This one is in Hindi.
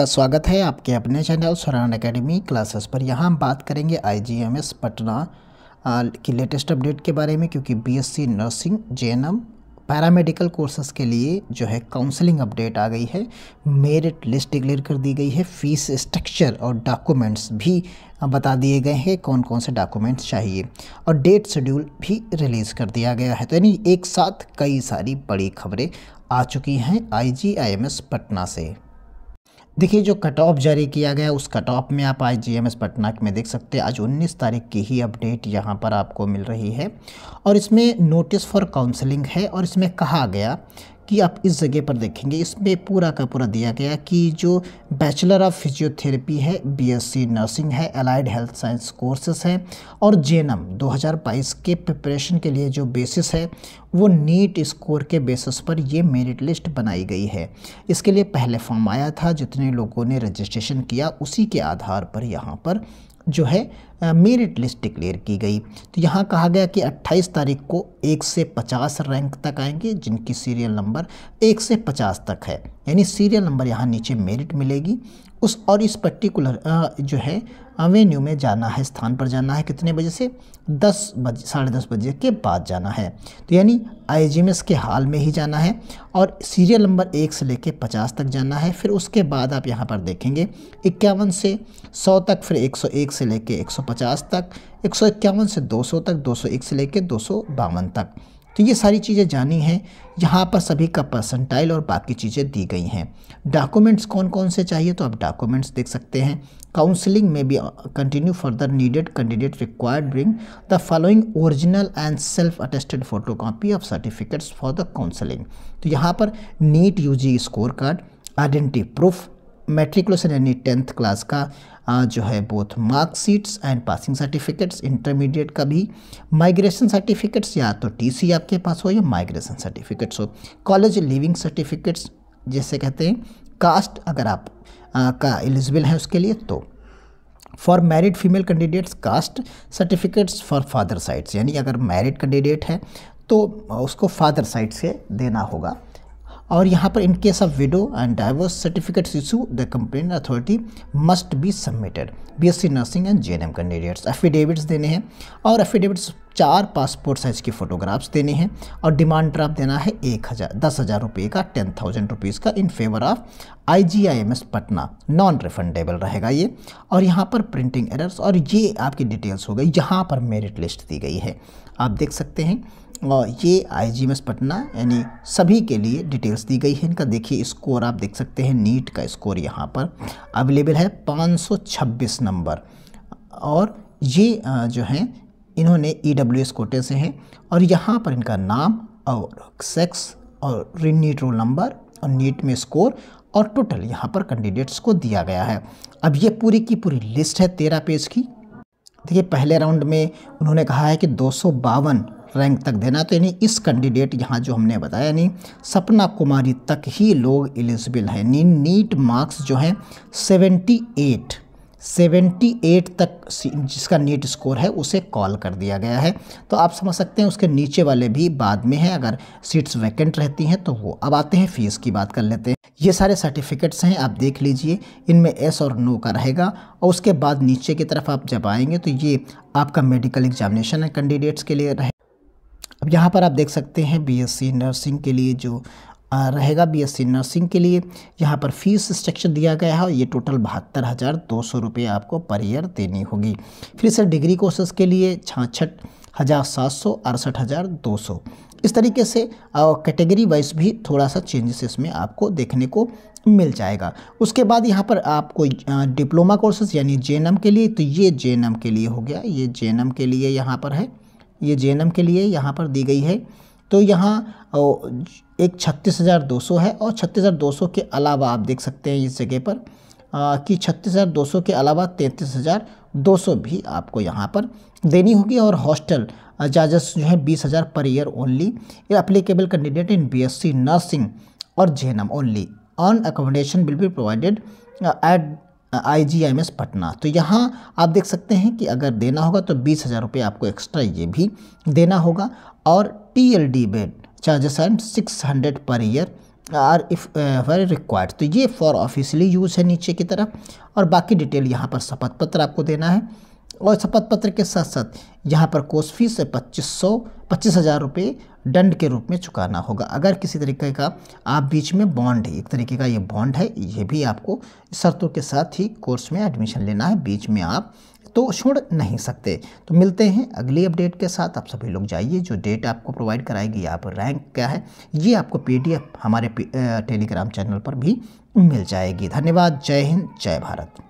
का स्वागत है आपके अपने चैनल सरान एकेडमी क्लासेस पर यहाँ हम बात करेंगे आईजीएमएस पटना की लेटेस्ट अपडेट के बारे में क्योंकि BSc nursing GNM paramedical courses के लिए जो है काउंसलिंग अपडेट आ गई है मेरिट लिस्ट डिक्लेयर कर दी गई है फीस स्ट्रक्चर और डॉक्यूमेंट्स भी बता दिए गए हैं कौन कौन से डॉक्यूमेंट्स चाहिए और डेट शेड्यूल भी रिलीज़ कर दिया गया है तो यानी एक साथ कई सारी बड़ी खबरें आ चुकी हैं आईजीआईएमएस पटना से देखिए जो कट ऑफ जारी किया गया उस कट ऑफ में आप आज जीएमएस पटना में देख सकते हैं आज 19 तारीख की ही अपडेट यहाँ पर आपको मिल रही है और इसमें नोटिस फॉर काउंसलिंग है और इसमें कहा गया कि आप इस जगह पर देखेंगे इसमें पूरा का पूरा दिया गया कि जो बैचलर ऑफ फिजियोथेरेपी है बीएससी नर्सिंग है अलाइड हेल्थ साइंस कोर्सेस है और जे 2022 के प्रिपरेशन के लिए जो बेसिस है वो नीट स्कोर के बेसिस पर ये मेरिट लिस्ट बनाई गई है इसके लिए पहले फॉर्म आया था जितने लोगों ने रजिस्ट्रेशन किया उसी के आधार पर यहाँ पर जो है मेरिट लिस्ट डिक्लेयर की गई तो यहाँ कहा गया कि 28 तारीख को एक से 50 रैंक तक आएंगे जिनकी सीरियल नंबर एक से 50 तक है यानी सीरियल नंबर यहाँ नीचे मेरिट मिलेगी उस और इस पर्टिकुलर जो है अवेन्यू में जाना है स्थान पर जाना है कितने बजे से दस बजे साढ़े दस बजे के बाद जाना है तो यानी आईजीएमएस के हाल में ही जाना है और सीरियल नंबर एक से लेके पचास तक जाना है फिर उसके बाद आप यहाँ पर देखेंगे इक्यावन से सौ तक फिर एक सौ एक से लेके एक सौ पचास तक एक सौ इक्यावन से दो सौ तक दो सौ एक से लेके दो सौ बावन तक तो ये सारी चीज़ें जानी हैं यहाँ पर सभी का पर्सनटाइल और बाकी चीज़ें दी गई हैं डॉक्यूमेंट्स कौन कौन से चाहिए तो आप डॉक्यूमेंट्स देख सकते हैं काउंसलिंग में भी continue further needed candidate required bring the following original and self attested photo copy of certificates for the counselling तो यहाँ पर NEET U score card identity proof matriculation यानी टेंथ क्लास का जो है both marksheets and passing certificates intermediate का भी माइग्रेशन सर्टिफिकेट्स या तो टीसी आपके पास हो या माइग्रेशन सर्टिफिकेट्स हो कॉलेज लिविंग सर्टिफिकेट्स जैसे कहते हैं कास्ट अगर आप आ, का एलिजिबल हैं उसके लिए तो for married female candidates caste certificates for father sides यानी अगर मैरिड कैंडिडेट है तो उसको फादर साइड से देना होगा और यहाँ पर in case of widow and divorce certificates issue the complain authority must be submitted BSc nursing and GNM candidates affidavits देने हैं और एफिडेविट्स चार पासपोर्ट साइज़ की फ़ोटोग्राफ्स देने हैं और डिमांड ड्राफ्ट देना है एक हज़ार दस हज़ार रुपये का टेन थाउजेंड रुपीज़ का in favour of I G I M S Patna non refundable रहेगा ये और यहाँ पर प्रिंटिंग एरर्स और ये आपकी डिटेल्स हो गई यहाँ पर मेरिट लिस्ट दी गई है आप देख सकते हैं और ये आई जी पटना यानी सभी के लिए डिटेल्स दी गई है इनका देखिए स्कोर आप देख सकते हैं नीट का स्कोर यहाँ पर अवेलेबल है पाँच नंबर और ये जो हैं इन्होंने ई डब्ल्यू एस कोटे से हैं और यहाँ पर इनका नाम और सेक्स और नीट रोल नंबर और नीट में स्कोर और टोटल यहाँ पर कैंडिडेट्स को दिया गया है अब ये पूरी की पूरी लिस्ट है तेरह पेज की देखिए पहले राउंड में उन्होंने कहा है कि दो रैंक तक देना तो यानी इस कैंडिडेट यहाँ जो हमने बताया नहीं सपना कुमारी तक ही लोग एलिजिबल हैं नीट मार्क्स जो हैं 78 78 तक जिसका नीट स्कोर है उसे कॉल कर दिया गया है तो आप समझ सकते हैं उसके नीचे वाले भी बाद में हैं अगर सीट्स वैकेंट रहती हैं तो वो अब आते हैं फीस की बात कर लेते हैं ये सारे सर्टिफिकेट्स हैं आप देख लीजिए इनमें एस और नो का रहेगा और उसके बाद नीचे की तरफ आप जब आएंगे तो ये आपका मेडिकल एग्जामिनेशन कैंडिडेट्स के लिए रहे अब यहाँ पर आप देख सकते हैं बी नर्सिंग के लिए जो रहेगा बीएससी नर्सिंग के लिए यहाँ पर फीस स्ट्रक्चर दिया गया है और ये टोटल बहत्तर हज़ार दो सौ रुपये आपको पर ईयर देनी होगी फिर सर डिग्री कोर्सेज़ के लिए छाछठ हज़ार सात सौ अड़सठ हज़ार दो सौ इस तरीके से कैटेगरी वाइज भी थोड़ा सा चेंजेस इसमें आपको देखने को मिल जाएगा उसके बाद यहाँ पर आपको डिप्लोमा कोर्सेज यानी जे के लिए तो ये जे के लिए हो गया ये जे के लिए यहाँ पर है ये जे के लिए यहाँ पर दी गई है तो यहाँ एक छत्तीस हज़ार दो सौ है और छत्तीस हज़ार दो सौ के अलावा आप देख सकते हैं इस जगह पर कि छत्तीस हज़ार दो सौ के अलावा तैंतीस हज़ार दो सौ भी आपको यहाँ पर देनी होगी और हॉस्टल चार्जेस जो है बीस हज़ार पर ईयर ओनली ये applicable candidate in B S C nursing और G N M only on accommodation will be provided at I G M S Patna तो यहाँ आप देख सकते हैं कि अगर देना होगा तो बीस हज़ार रुपये आपको एक्स्ट्रा ये भी देना होगा और T bed charges and six hundred per year are if very required तो ये फॉर ऑफिसली यूज़ है नीचे की तरफ और बाकी डिटेल यहाँ पर शपथ पत्र आपको देना है और शपथ पत्र के साथ साथ यहाँ पर कोर्स फीस है पच्चीस सौ पच्चीस हज़ार रुपये दंड के रूप में चुकाना होगा अगर किसी तरीके का आप बीच में बॉन्ड एक तरीके का ये बॉन्ड है ये भी आपको शर्तों के साथ ही कोर्स में एडमिशन लेना है बीच में आप तो छोड़ नहीं सकते तो मिलते हैं अगली अपडेट के साथ आप सभी लोग जाइए जो डेट आपको प्रोवाइड कराएगी आप रैंक क्या है ये आपको पी हमारे टेलीग्राम चैनल पर भी मिल जाएगी धन्यवाद जय हिंद जय भारत